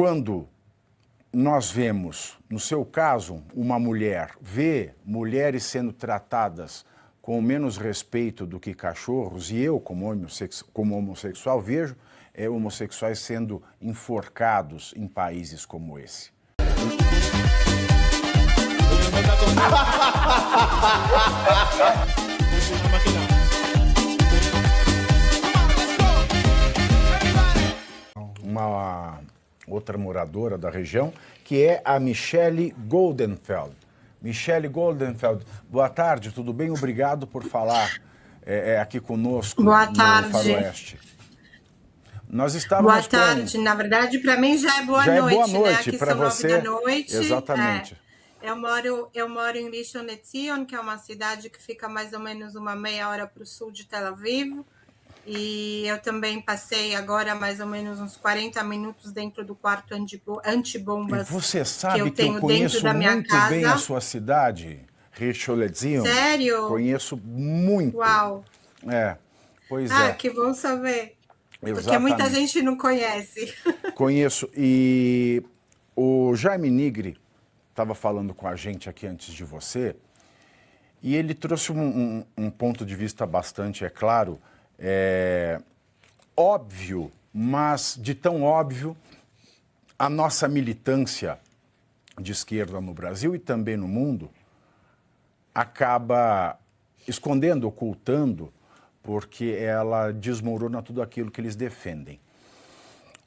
quando nós vemos, no seu caso, uma mulher, vê mulheres sendo tratadas com menos respeito do que cachorros, e eu, como, como homossexual, vejo é, homossexuais sendo enforcados em países como esse. outra moradora da região, que é a Michele Goldenfeld. Michele Goldenfeld, boa tarde, tudo bem? Obrigado por falar é, é, aqui conosco boa no tarde. Faroeste. Nós estávamos boa tarde, com... na verdade, para mim já é boa já noite. É boa noite, né? para você. Da noite. Exatamente. É. Eu moro, eu moro em Rishon LeZion, que é uma cidade que fica mais ou menos uma meia hora para o sul de Tel Aviv. E eu também passei agora mais ou menos uns 40 minutos dentro do quarto antibombas. E você sabe que eu, tenho que eu conheço dentro da minha muito casa. bem a sua cidade, Richolezinho? Sério? Conheço muito. Uau! É, pois ah, é. Ah, que bom saber. Exatamente. Porque muita gente não conhece. Conheço. E o Jaime Nigri estava falando com a gente aqui antes de você, e ele trouxe um, um, um ponto de vista bastante, é claro, é, óbvio, mas de tão óbvio, a nossa militância de esquerda no Brasil e também no mundo acaba escondendo, ocultando, porque ela desmorona tudo aquilo que eles defendem.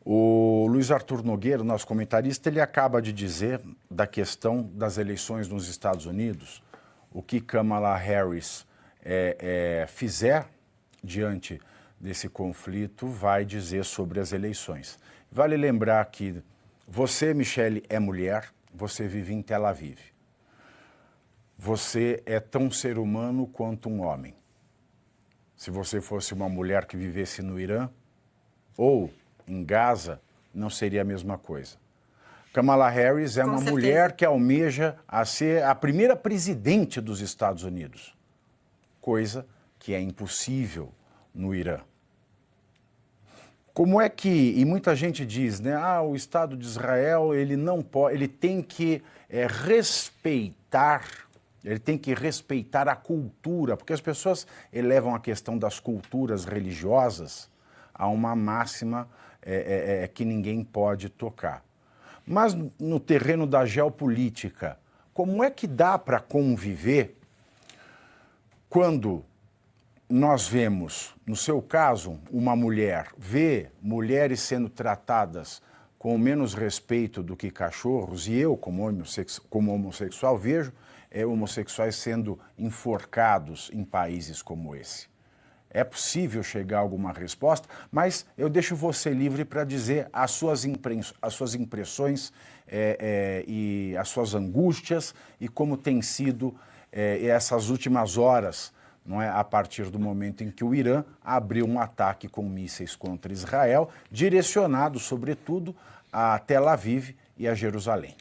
O Luiz Arthur Nogueira, nosso comentarista, ele acaba de dizer da questão das eleições nos Estados Unidos, o que Kamala Harris é, é, fizer diante desse conflito vai dizer sobre as eleições. Vale lembrar que você, Michele, é mulher, você vive em Tel Aviv. Você é tão ser humano quanto um homem. Se você fosse uma mulher que vivesse no Irã ou em Gaza, não seria a mesma coisa. Kamala Harris é Com uma certeza. mulher que almeja a ser a primeira presidente dos Estados Unidos, coisa que é impossível no Irã. Como é que, e muita gente diz, né, ah, o Estado de Israel, ele não pode, ele tem que é, respeitar, ele tem que respeitar a cultura, porque as pessoas elevam a questão das culturas religiosas a uma máxima é, é, é, é que ninguém pode tocar. Mas no terreno da geopolítica, como é que dá para conviver quando nós vemos, no seu caso, uma mulher, vê mulheres sendo tratadas com menos respeito do que cachorros, e eu, como, homosse como homossexual, vejo é, homossexuais sendo enforcados em países como esse. É possível chegar a alguma resposta, mas eu deixo você livre para dizer as suas, as suas impressões é, é, e as suas angústias e como tem sido é, essas últimas horas não é? a partir do momento em que o Irã abriu um ataque com mísseis contra Israel, direcionado, sobretudo, a Tel Aviv e a Jerusalém.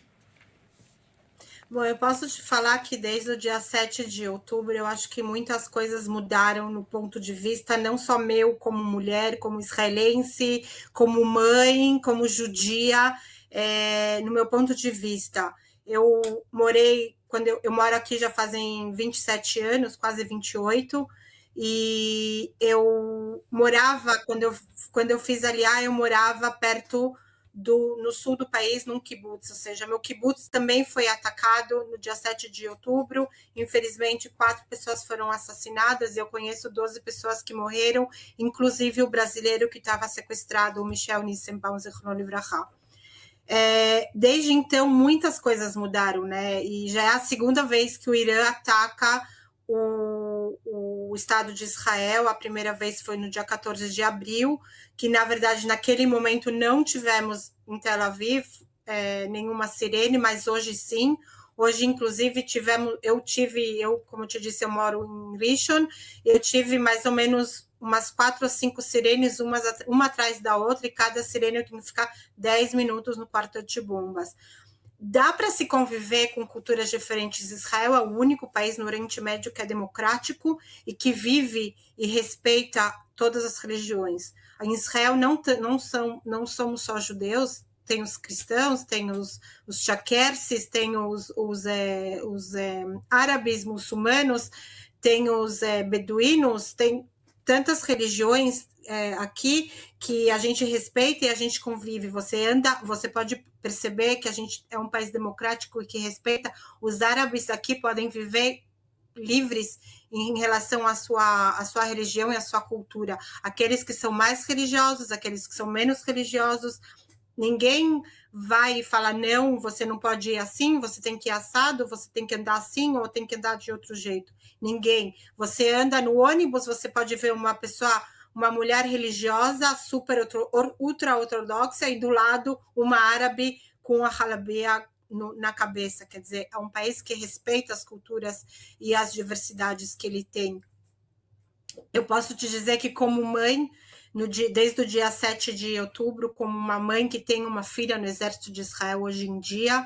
Bom, eu posso te falar que desde o dia 7 de outubro, eu acho que muitas coisas mudaram no ponto de vista, não só meu como mulher, como israelense, como mãe, como judia, é, no meu ponto de vista. Eu morei quando eu, eu moro aqui já fazem 27 anos, quase 28, e eu morava, quando eu, quando eu fiz aliar, ah, eu morava perto do, no sul do país, num kibutz, ou seja, meu kibutz também foi atacado no dia 7 de outubro. Infelizmente, quatro pessoas foram assassinadas, e eu conheço 12 pessoas que morreram, inclusive o brasileiro que estava sequestrado, o Michel Nissenbaum Zichron Livraha. É, desde então, muitas coisas mudaram, né? E já é a segunda vez que o Irã ataca o, o Estado de Israel. A primeira vez foi no dia 14 de abril, que na verdade, naquele momento, não tivemos em Tel Aviv é, nenhuma sirene, mas hoje sim. Hoje, inclusive, tivemos, eu tive, eu, como te disse, eu moro em Rishon, eu tive mais ou menos umas quatro ou cinco sirenes, umas, uma atrás da outra, e cada sirene tem que ficar dez minutos no quarto bombas Dá para se conviver com culturas diferentes. Israel é o único país no Oriente Médio que é democrático e que vive e respeita todas as religiões. Em Israel não, não, são, não somos só judeus, tem os cristãos, tem os, os chaquerces, tem os, os, é, os é, árabes muçulmanos, tem os é, beduínos, tem tantas religiões é, aqui que a gente respeita e a gente convive. Você anda, você pode perceber que a gente é um país democrático e que respeita. Os árabes aqui podem viver livres em relação à sua, à sua religião e à sua cultura. Aqueles que são mais religiosos, aqueles que são menos religiosos, Ninguém vai falar, não, você não pode ir assim, você tem que ir assado, você tem que andar assim ou tem que andar de outro jeito. Ninguém. Você anda no ônibus, você pode ver uma pessoa, uma mulher religiosa, super ultra-ortodoxa, e do lado uma árabe com a halabia no, na cabeça. Quer dizer, é um país que respeita as culturas e as diversidades que ele tem. Eu posso te dizer que, como mãe, dia, desde o dia 7 de outubro, como uma mãe que tem uma filha no exército de Israel hoje em dia.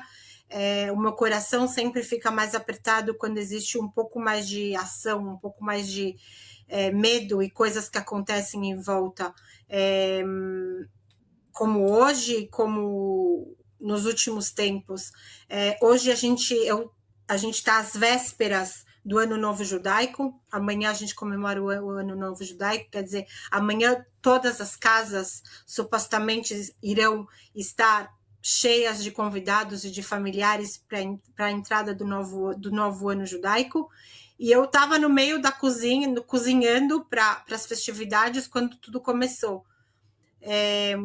É, o meu coração sempre fica mais apertado quando existe um pouco mais de ação, um pouco mais de é, medo e coisas que acontecem em volta. É, como hoje, como nos últimos tempos. É, hoje a gente, eu, a gente está às vésperas do Ano Novo Judaico. Amanhã a gente comemora o Ano Novo Judaico, quer dizer, amanhã todas as casas supostamente irão estar cheias de convidados e de familiares para a entrada do novo, do novo ano judaico. E eu estava no meio da cozinha, cozinhando para as festividades quando tudo começou. É,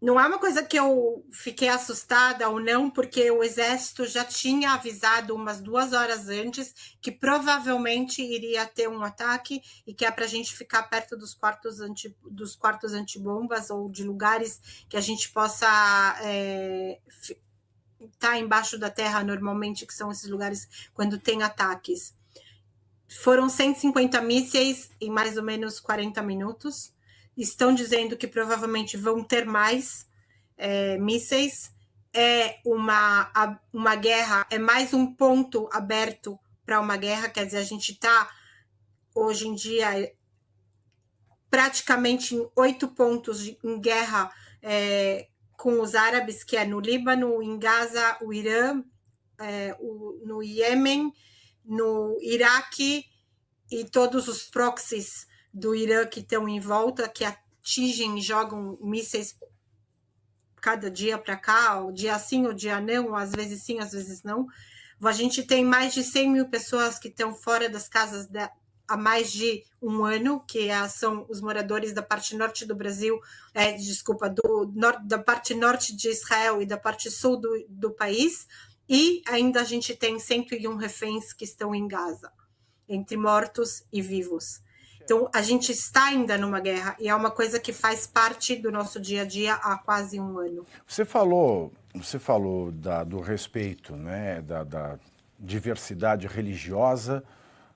não é uma coisa que eu fiquei assustada ou não, porque o exército já tinha avisado umas duas horas antes que provavelmente iria ter um ataque e que é para a gente ficar perto dos quartos, anti, dos quartos antibombas ou de lugares que a gente possa é, estar tá embaixo da terra normalmente, que são esses lugares quando tem ataques. Foram 150 mísseis em mais ou menos 40 minutos estão dizendo que provavelmente vão ter mais é, mísseis. É uma, uma guerra, é mais um ponto aberto para uma guerra. Quer dizer, a gente está hoje em dia praticamente em oito pontos de, em guerra é, com os árabes, que é no Líbano, em Gaza, o Irã, é, o, no Iêmen, no Iraque e todos os proxies do Irã que estão em volta, que atingem e jogam mísseis cada dia para cá, o dia sim, o dia não, às vezes sim, às vezes não. A gente tem mais de 100 mil pessoas que estão fora das casas da, há mais de um ano, que é, são os moradores da parte norte do Brasil, é, desculpa, do, nor, da parte norte de Israel e da parte sul do, do país, e ainda a gente tem 101 reféns que estão em Gaza, entre mortos e vivos. Então, a gente está ainda numa guerra e é uma coisa que faz parte do nosso dia a dia há quase um ano. Você falou, você falou da, do respeito, né, da, da diversidade religiosa,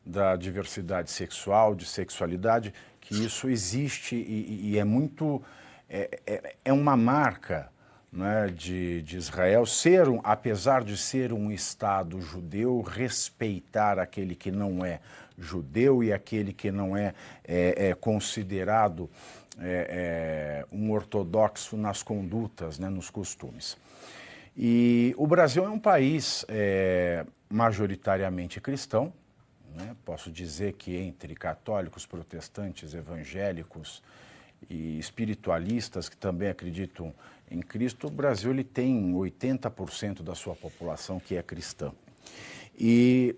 da diversidade sexual, de sexualidade, que isso existe e, e é muito é, é, é uma marca né, de, de, Israel ser, um, apesar de ser um Estado judeu, respeitar aquele que não é judeu e aquele que não é, é, é considerado é, é um ortodoxo nas condutas, né, nos costumes. E o Brasil é um país é, majoritariamente cristão, né? posso dizer que entre católicos, protestantes, evangélicos e espiritualistas que também acreditam em Cristo, o Brasil ele tem 80% da sua população que é cristã. E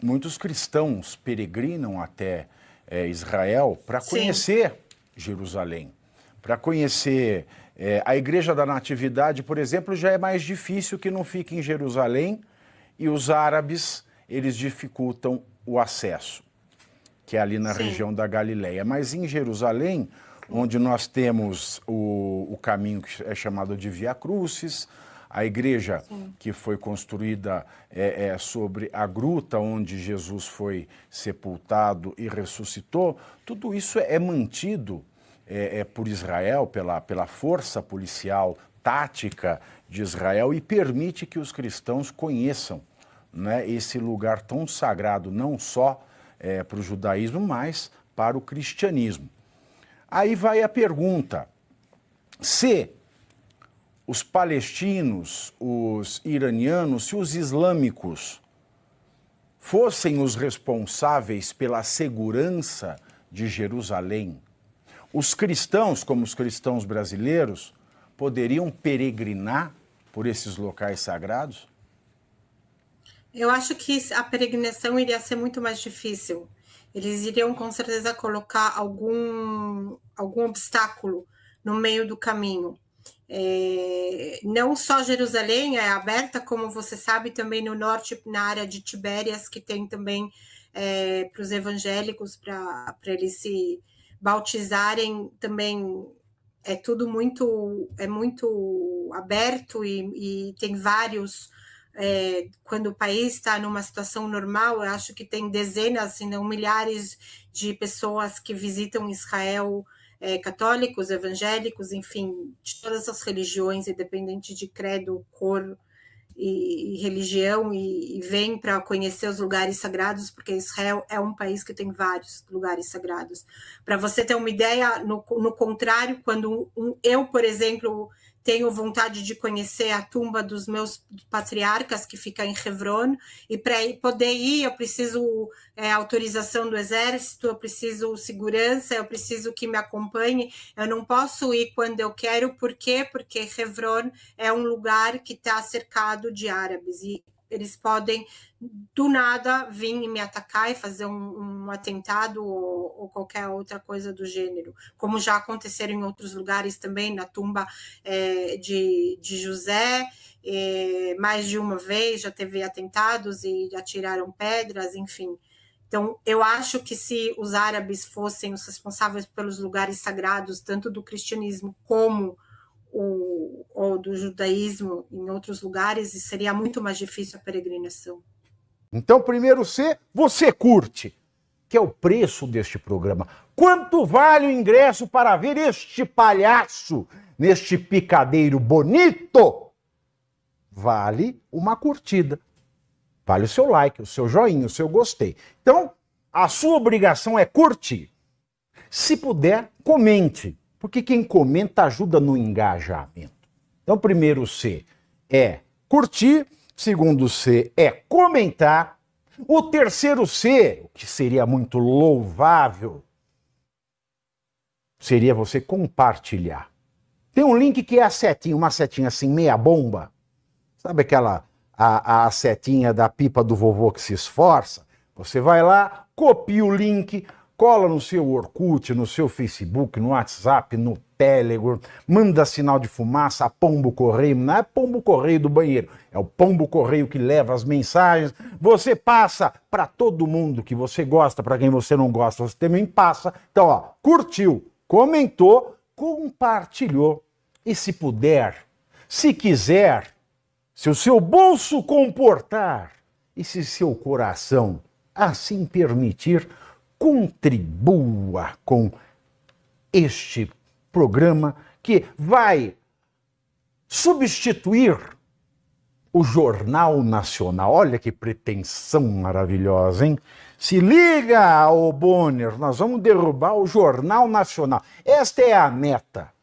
muitos cristãos peregrinam até é, Israel para conhecer Jerusalém, para conhecer é, a Igreja da Natividade, por exemplo, já é mais difícil que não fique em Jerusalém e os árabes eles dificultam o acesso, que é ali na Sim. região da Galileia. Mas em Jerusalém, onde nós temos o, o caminho que é chamado de Via Crucis, a igreja Sim. que foi construída é, é, sobre a gruta onde Jesus foi sepultado e ressuscitou, tudo isso é, é mantido é, é, por Israel, pela, pela força policial tática de Israel e permite que os cristãos conheçam né, esse lugar tão sagrado, não só é, para o judaísmo, mas para o cristianismo. Aí vai a pergunta: se os palestinos, os iranianos, se os islâmicos fossem os responsáveis pela segurança de Jerusalém, os cristãos, como os cristãos brasileiros, poderiam peregrinar por esses locais sagrados? Eu acho que a peregrinação iria ser muito mais difícil eles iriam com certeza colocar algum, algum obstáculo no meio do caminho. É, não só Jerusalém é aberta, como você sabe, também no norte, na área de Tibérias, que tem também é, para os evangélicos, para eles se bautizarem, também é tudo muito, é muito aberto e, e tem vários é, quando o país está numa situação normal, eu acho que tem dezenas, se não milhares, de pessoas que visitam Israel, é, católicos, evangélicos, enfim, de todas as religiões, independente de credo, cor e, e religião, e, e vêm para conhecer os lugares sagrados, porque Israel é um país que tem vários lugares sagrados. Para você ter uma ideia, no, no contrário, quando um, eu, por exemplo, tenho vontade de conhecer a tumba dos meus patriarcas, que fica em Hebron, e para poder ir, eu preciso é, autorização do exército, eu preciso segurança, eu preciso que me acompanhe. Eu não posso ir quando eu quero, por quê? Porque Hebron é um lugar que está cercado de árabes, e eles podem do nada vir e me atacar e fazer um, um atentado ou, ou, qualquer outra coisa do gênero, como já aconteceram em outros lugares também, na tumba é, de, de José, é, mais de uma vez já teve atentados e atiraram pedras, enfim. Então, eu acho que se os árabes fossem os responsáveis pelos lugares sagrados, tanto do cristianismo como o, ou do judaísmo em outros lugares e seria muito mais difícil a peregrinação. Então, primeiro C, você curte, que é o preço deste programa. Quanto vale o ingresso para ver este palhaço, neste picadeiro bonito? Vale uma curtida. Vale o seu like, o seu joinha, o seu gostei. Então, a sua obrigação é curtir. Se puder, comente. Porque quem comenta ajuda no engajamento. Então, primeiro C é curtir, segundo C é comentar, o terceiro C, o que seria muito louvável, seria você compartilhar. Tem um link que é a setinha, uma setinha assim, meia bomba. Sabe aquela a, a setinha da pipa do vovô que se esforça? Você vai lá, copia o link, cola no seu Orkut, no seu Facebook, no WhatsApp, no Telegram, manda sinal de fumaça a pombo correio, não é pombo correio do banheiro, é o pombo correio que leva as mensagens. Você passa para todo mundo que você gosta, para quem você não gosta, você também passa. Então, ó, curtiu, comentou, compartilhou. E se puder, se quiser, se o seu bolso comportar e se seu coração assim permitir, contribua com este programa que vai substituir o Jornal Nacional. Olha que pretensão maravilhosa, hein? Se liga, ô Bonner, nós vamos derrubar o Jornal Nacional. Esta é a meta.